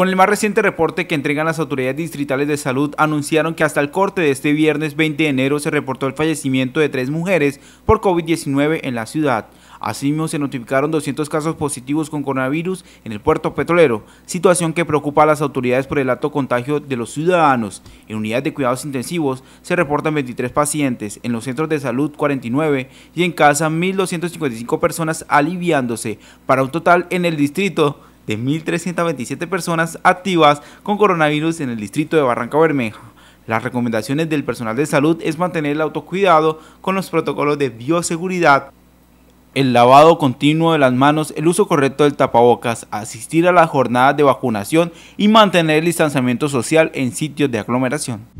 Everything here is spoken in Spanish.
Con el más reciente reporte que entregan las autoridades distritales de salud, anunciaron que hasta el corte de este viernes 20 de enero se reportó el fallecimiento de tres mujeres por COVID-19 en la ciudad. Asimismo, se notificaron 200 casos positivos con coronavirus en el puerto petrolero, situación que preocupa a las autoridades por el alto contagio de los ciudadanos. En unidades de cuidados intensivos se reportan 23 pacientes, en los centros de salud 49 y en casa 1.255 personas aliviándose, para un total en el distrito 1.327 personas activas con coronavirus en el distrito de Barranca Bermeja. Las recomendaciones del personal de salud es mantener el autocuidado con los protocolos de bioseguridad, el lavado continuo de las manos, el uso correcto del tapabocas, asistir a las jornadas de vacunación y mantener el distanciamiento social en sitios de aglomeración.